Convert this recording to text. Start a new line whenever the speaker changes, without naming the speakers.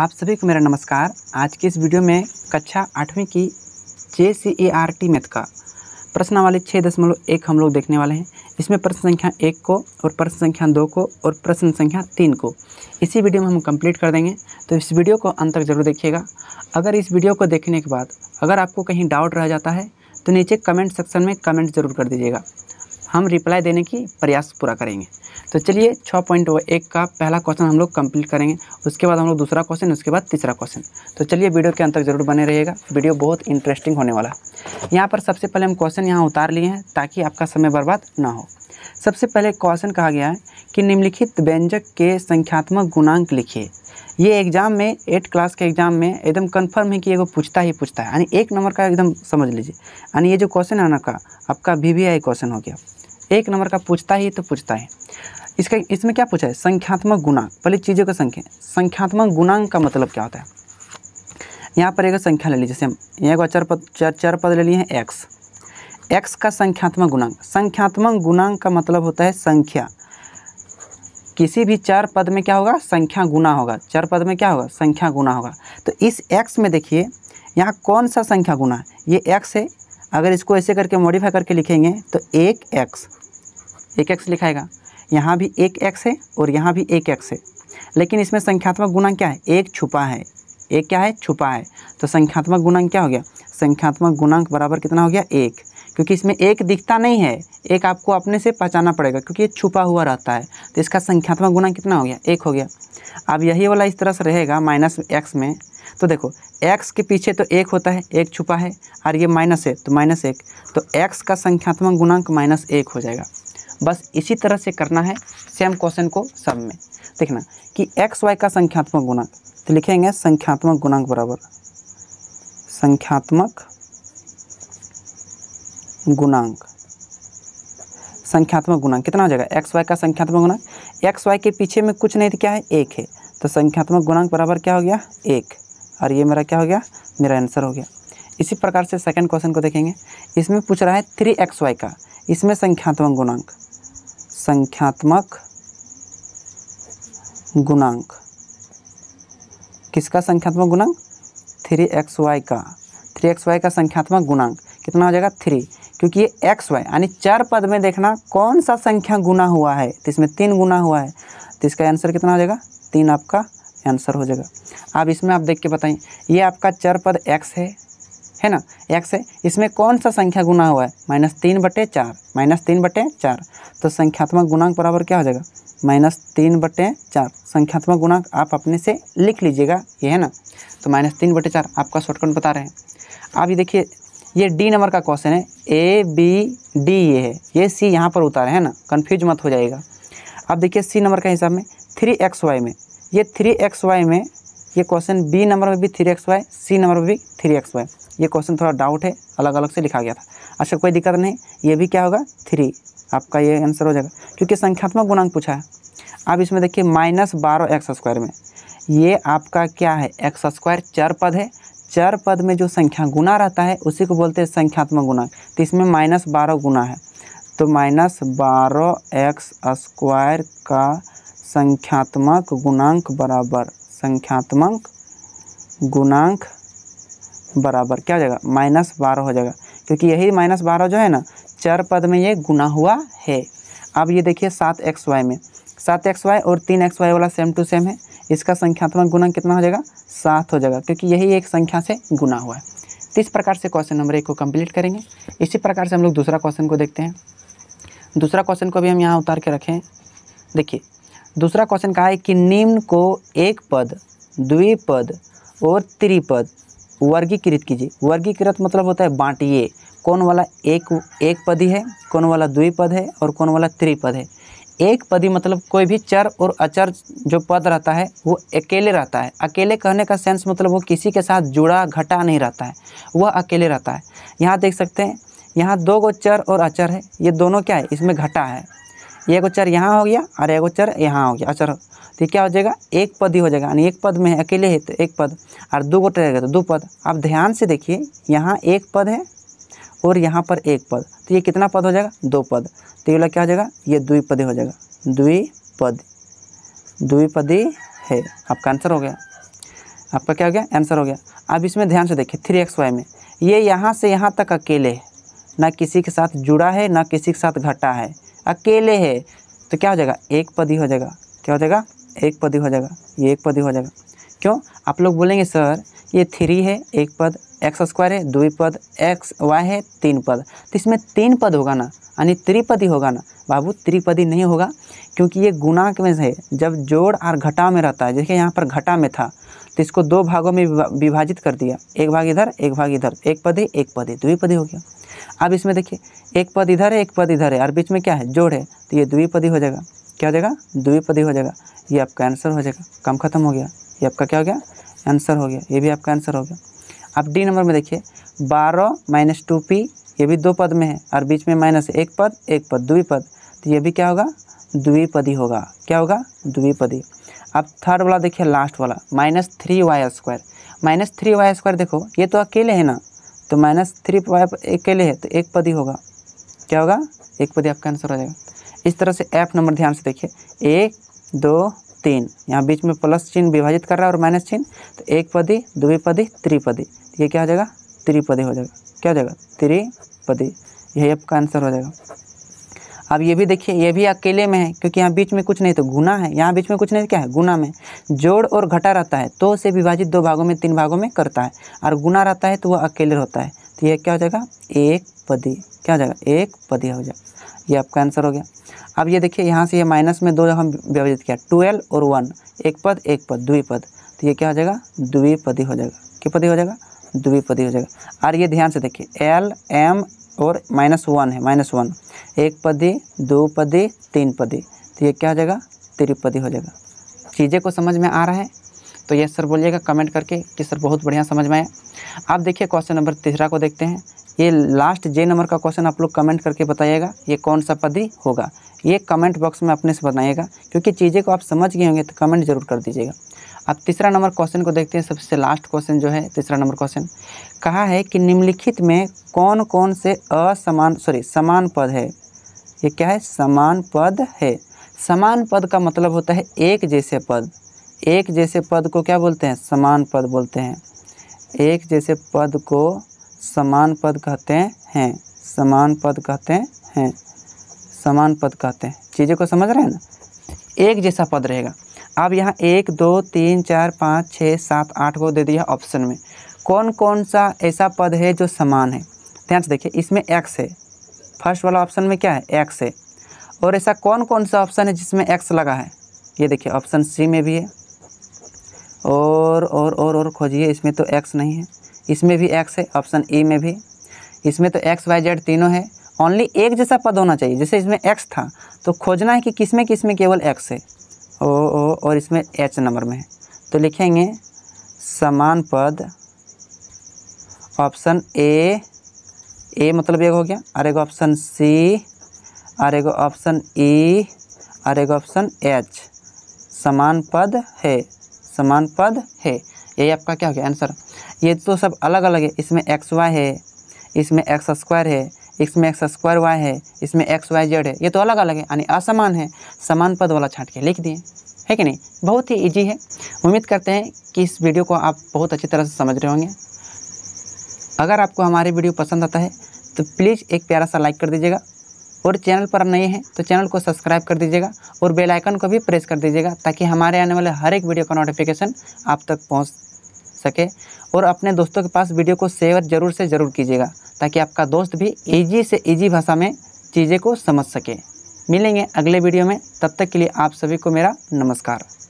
आप सभी को मेरा नमस्कार आज की इस वीडियो में कक्षा आठवीं की J C A R T math का प्रश्नवाली छः दशमलव एक हम लोग देखने वाले हैं इसमें प्रश्न संख्या एक को और प्रश्न संख्या दो को और प्रश्न संख्या तीन को इसी वीडियो में हम कंप्लीट कर देंगे तो इस वीडियो को अंत तक जरूर देखिएगा अगर इस वीडियो को देखने के बाद अगर आपको कहीं डाउट रह जाता है तो नीचे कमेंट सेक्शन में कमेंट जरूर कर दीजिएगा हम रिप्लाई देने की प्रयास पूरा करेंगे तो चलिए छः पॉइंट एक का पहला क्वेश्चन हम लोग कंप्लीट करेंगे उसके बाद हम लोग दूसरा क्वेश्चन उसके बाद तीसरा क्वेश्चन तो चलिए वीडियो के अंत तक जरूर बने रहेगा वीडियो बहुत इंटरेस्टिंग होने वाला यहाँ पर सबसे पहले हम क्वेश्चन यहाँ उतार लिए हैं ताकि आपका समय बर्बाद ना हो सबसे पहले क्वेश्चन कहा गया है कि निम्नलिखित व्यंजक के संख्यात्मक गुणांक लिखिए ये एग्ज़ाम में एट क्लास के एग्ज़ाम में एकदम कन्फर्म है कि ये पूछता ही पूछता है यानी एक नंबर का एकदम समझ लीजिए यानी ये जो क्वेश्चन है ना का आपका वी क्वेश्चन हो गया एक नंबर का पूछता ही तो पूछता है इसका इसमें क्या पूछा है संख्यात्मक गुणांक पहले चीज़ों का संख्या संख्यात्मक गुणांक का मतलब क्या होता है यहाँ पर एक संख्या ले ली जैसे हम यहाँ को चार पद चार चार पद ले लिए हैं एक्स एक्स का संख्यात्मक गुणांक संख्यात्मक गुणांक का मतलब होता है संख्या किसी भी चार पद में क्या होगा संख्या गुना होगा चार पद में क्या होगा संख्या गुना होगा तो इस एक्स में देखिए यहाँ कौन सा संख्या गुना है ये एक्स है अगर इसको ऐसे करके मॉडिफाई करके लिखेंगे तो एक एक्स एक एक्स लिखाएगा यहाँ भी एक एक्स है और यहाँ भी एक एक्स है लेकिन इसमें संख्यात्मक गुणांक क्या है एक छुपा है एक क्या है छुपा है तो संख्यात्मक गुणांक क्या हो गया संख्यात्मक गुणांक बराबर कितना हो गया एक क्योंकि इसमें एक दिखता नहीं है एक आपको अपने से पहचाना पड़ेगा क्योंकि ये छुपा हुआ रहता है तो इसका संख्यात्मक गुणांक कितना हो गया एक हो गया अब यही वाला इस तरह से रहेगा माइनस एक्स में तो देखो एक्स के पीछे तो एक होता है एक छुपा है और ये माइनस है तो माइनस एक तो एक्स तो का संख्यात्मक गुणांक माइनस एक हो जाएगा बस इसी तरह से करना है सेम क्वेश्चन को सब में देखना कि एक्स वाई का संख्यात्मक गुणांक तो लिखेंगे संख्यात्मक गुणांक बराबर संख्यात्मक गुणांक संख्यात्मक गुणांक कितना हो जाएगा एक्स वाई का संख्यात्मक गुणांक एक्स वाई के पीछे में कुछ नहीं तो क्या है एक है तो संख्यात्मक गुणांक बराबर क्या हो गया एक और ये मेरा क्या हो गया मेरा आंसर हो गया इसी प्रकार से सेकंड क्वेश्चन को देखेंगे इसमें पूछ रहा है थ्री एक्स वाई का इसमें संख्यात्मक गुणांक संख्यात्मक गुणांक किसका संख्यात्मक गुणांक थ्री एक्स वाई का थ्री एक्स वाई का संख्यात्मक गुणांक कितना हो जाएगा थ्री क्योंकि ये एक्स वाई यानी चार पद में देखना कौन सा संख्या गुना हुआ है तो इसमें तीन गुना हुआ है तो इसका आंसर कितना हो जाएगा तीन आपका आंसर हो जाएगा अब इसमें आप देख के बताइए ये आपका चर पद एक्स है है ना एक्स है इसमें कौन सा संख्या गुना हुआ है माइनस तीन बटे चार माइनस तीन बटे चार तो संख्यात्मक गुणांक बराबर क्या हो जाएगा माइनस तीन बटे चार संख्यात्मक गुणांक आप अपने से लिख लीजिएगा ये है ना तो माइनस तीन बटे चार आपका शॉर्टकट बता रहे हैं आप ये देखिए ये डी नंबर का क्वेश्चन है ए बी डी ये है ये सी यहाँ पर उतारे है ना कन्फ्यूज मत हो जाएगा अब देखिए सी नंबर के हिसाब में थ्री एक्स वाई में ये थ्री एक्स वाई में ये क्वेश्चन बी नंबर में भी three x y C number में भी थ्री एक्स वाई ये क्वेश्चन थोड़ा डाउट है अलग अलग से लिखा गया था अच्छा कोई दिक्कत नहीं ये भी क्या होगा थ्री आपका ये आंसर हो जाएगा क्योंकि संख्यात्मक गुणांक पूछा है अब इसमें देखिए माइनस बारह एक्स स्क्वायर में ये आपका क्या है एक्स स्क्वायर चार पद है चार पद में जो संख्या गुना रहता है उसी को बोलते हैं संख्यात्मक गुणांक तो इसमें माइनस बारह गुना है तो माइनस बारह एक्स स्क्वायर का संख्यात्मक गुणांक बराबर संख्यात्मक गुणांक बराबर क्या हो जाएगा माइनस बारह हो जाएगा क्योंकि यही माइनस बारह जो है ना चर पद में ये गुना हुआ है अब ये देखिए सात एक्स वाई में सात एक्स वाई और तीन एक्स वाई वाला सेम टू सेम है इसका संख्यात्मक गुणांक कितना हो जाएगा सात हो जाएगा क्योंकि यही एक संख्या से गुना हुआ है तो इस प्रकार से क्वेश्चन नंबर एक को कम्प्लीट करेंगे इसी प्रकार से हम लोग दूसरा क्वेश्चन को देखते हैं दूसरा क्वेश्चन को भी हम यहाँ उतार के रखें देखिए दूसरा क्वेश्चन कहा है कि निम्न को एक पद द्विपद और त्रिपद वर्गीकृत कीजिए वर्गीकृत मतलब होता है बांटिए कौन वाला एक एक पदी है कौन वाला द्विपद है और कौन वाला त्रिपद है एक पदी मतलब कोई भी चर और अचर जो पद रहता है वो अकेले रहता है अकेले कहने का सेंस मतलब वो किसी के साथ जुड़ा घटा नहीं रहता है वह अकेले रहता है यहाँ देख सकते हैं यहाँ दो गो चर और अचर है ये दोनों क्या है इसमें घटा है ये गोचर यहाँ हो गया और ये गोचर यहाँ हो गया अच्छा तो क्या हो जाएगा एक पद ही हो जाएगा यानी एक पद में है अकेले है तो एक पद और दो गोटे रहेगा तो दो पद आप ध्यान से देखिए यहाँ एक पद है और यहाँ पर एक पद तो ये कितना पद हो जाएगा दो पद तो ये वाला क्या हो जाएगा ये द्विपदी हो जाएगा द्विपद द्विपदी है आपका आंसर हो गया आपका क्या हो गया आंसर हो गया अब इसमें ध्यान से देखिए थ्री एक्स वाई में ये यहाँ से यहाँ तक अकेले है ना किसी के साथ जुड़ा है ना किसी के साथ घटा है अकेले है तो क्या हो जाएगा एक पदी हो जाएगा क्या हो जाएगा एक पदी हो जाएगा ये एक पदी हो जाएगा क्यों आप लोग बोलेंगे सर ये थ्री है एक पद एक्स स्क्वायर है दो पद एक्स वाई है तीन पद तो इसमें तीन पद होगा ना यानी त्रिपदी होगा ना बाबू त्रिपदी नहीं होगा क्योंकि ये गुणांक में है जब जोड़ और घटा में रहता है जैसे यहाँ पर घटा में था तो इसको दो भागों में विभाजित कर दिया एक भाग इधर एक भाग इधर एक पदे एक पदे द्विपदी हो गया अब इसमें देखिए एक पद इधर है एक पद इधर है और बीच में क्या है जोड़ है तो ये द्विपदी हो जाएगा क्या हो जाएगा द्विपदी हो जाएगा ये आपका आंसर हो जाएगा कम खत्म हो गया ये आपका क्या हो गया आंसर हो गया ये भी आपका आंसर हो गया अब डी नंबर में देखिए बारह माइनस टू पी ये भी दो पद में है और बीच में माइनस एक पद एक पद द्विपद तो ये भी क्या होगा द्विपदी होगा क्या होगा द्विपदी अब थर्ड वाला देखिए लास्ट वाला minus three y square minus three y square देखो ये तो अकेले है ना तो माइनस थ्री वाई अकेले है तो एक पद ही होगा क्या होगा एक पद आपका आंसर हो जाएगा इस तरह से एफ नंबर ध्यान से देखिए एक दो तीन यहाँ बीच में प्लस चिन्ह विभाजित कर रहा है और माइनस चिन्ह तो एक पदी द्विपदी त्रिपदी ये क्या हो जाएगा त्रिपदी हो जाएगा क्या हो जाएगा त्रिपदी यही आपका आंसर हो जाएगा अब ये भी देखिए ये भी अकेले में है क्योंकि यहाँ बीच में कुछ नहीं तो गुना है यहाँ बीच में कुछ नहीं तो क्या है गुना में जोड़ और घटा रहता है तो उसे विभाजित दो भागों में तीन भागों में करता है और गुना रहता है तो वह अकेले होता है तो यह क्या हो जाएगा एक पदी क्या हो जाएगा एक पदी हो जाएगा ये आपका आंसर हो गया अब ये देखिए यहाँ से ये माइनस में दो हम विभाजित किया ट्वेल्व और वन एक पद एक पद द्विपद तो ये क्या हो जाएगा द्विपदी हो जाएगा क्या पदी हो जाएगा द्विपदी हो जाएगा और ये ध्यान से देखिए एल एम और माइनस वन है माइनस वन एक पदी दो पदी तीन पदी तो ये क्या हो जाएगा त्रिपदी हो जाएगा चीज़ें को समझ में आ रहा है तो ये सर बोलिएगा कमेंट करके कि सर बहुत बढ़िया समझ में आया आप देखिए क्वेश्चन नंबर तीसरा को देखते हैं ये लास्ट जे नंबर का क्वेश्चन आप लोग कमेंट करके बताइएगा ये कौन सा पदी होगा ये कमेंट बॉक्स में अपने से बनाइएगा क्योंकि चीज़ें को आप समझ गए होंगे तो कमेंट जरूर कर दीजिएगा अब तीसरा नंबर क्वेश्चन को देखते हैं सबसे लास्ट क्वेश्चन जो है तीसरा नंबर क्वेश्चन कहा है कि निम्नलिखित में कौन कौन से असमान सॉरी समान पद है ये क्या है समान पद है समान पद का मतलब होता है एक जैसे पद एक जैसे पद को क्या बोलते हैं समान पद बोलते हैं एक जैसे पद को समान पद कहते हैं समान पद कहते हैं समान पद कहते हैं चीज़ों को समझ रहे हैं ना एक जैसा पद रहेगा अब यहाँ एक दो तीन चार पाँच छः सात आठ को दे दिया ऑप्शन में कौन कौन सा ऐसा पद है जो समान है ध्यान से देखिए इसमें एक्स है फर्स्ट वाला ऑप्शन में क्या है एक्स है और ऐसा कौन कौन सा ऑप्शन है जिसमें एक्स लगा है ये देखिए ऑप्शन सी में भी है और और और और खोजिए इसमें तो एक्स नहीं है इसमें भी एक्स है ऑप्शन ई e में भी इसमें तो एक्स वाई जेड तीनों है ओनली एक जैसा पद होना चाहिए जैसे इसमें एक्स था तो खोजना है कि किस में किस में केवल एक्स है ओ ओ और इसमें एच नंबर में है तो लिखेंगे समान पद ऑप्शन ए ए मतलब एक हो गया और एगो ऑप्शन सी और एगो ऑप्शन ई e, और एगो ऑप्शन एच समान पद है समान पद है यही आपका क्या हो गया आंसर ये तो सब अलग अलग है इसमें एक्स वाई है इसमें एक्स स्क्वायर है इसमें एक्स स्क्वायर वाई है इसमें एक्स वाई जेड है ये तो अलग अलग है यानी असमान है समान पद वाला छाँट के लिख दिए है कि नहीं बहुत ही ईजी है उम्मीद करते हैं कि इस वीडियो को आप बहुत अच्छी तरह से समझ रहे होंगे अगर आपको हमारी वीडियो पसंद आता है तो प्लीज़ एक प्यारा सा लाइक कर दीजिएगा और चैनल पर नए हैं तो चैनल को सब्सक्राइब कर दीजिएगा और बेल आइकन को भी प्रेस कर दीजिएगा ताकि हमारे आने वाले हर एक वीडियो का नोटिफिकेशन आप तक पहुंच सके और अपने दोस्तों के पास वीडियो को शेयर ज़रूर से ज़रूर कीजिएगा ताकि आपका दोस्त भी ईजी से ईजी भाषा में चीज़ें को समझ सके मिलेंगे अगले वीडियो में तब तक के लिए आप सभी को मेरा नमस्कार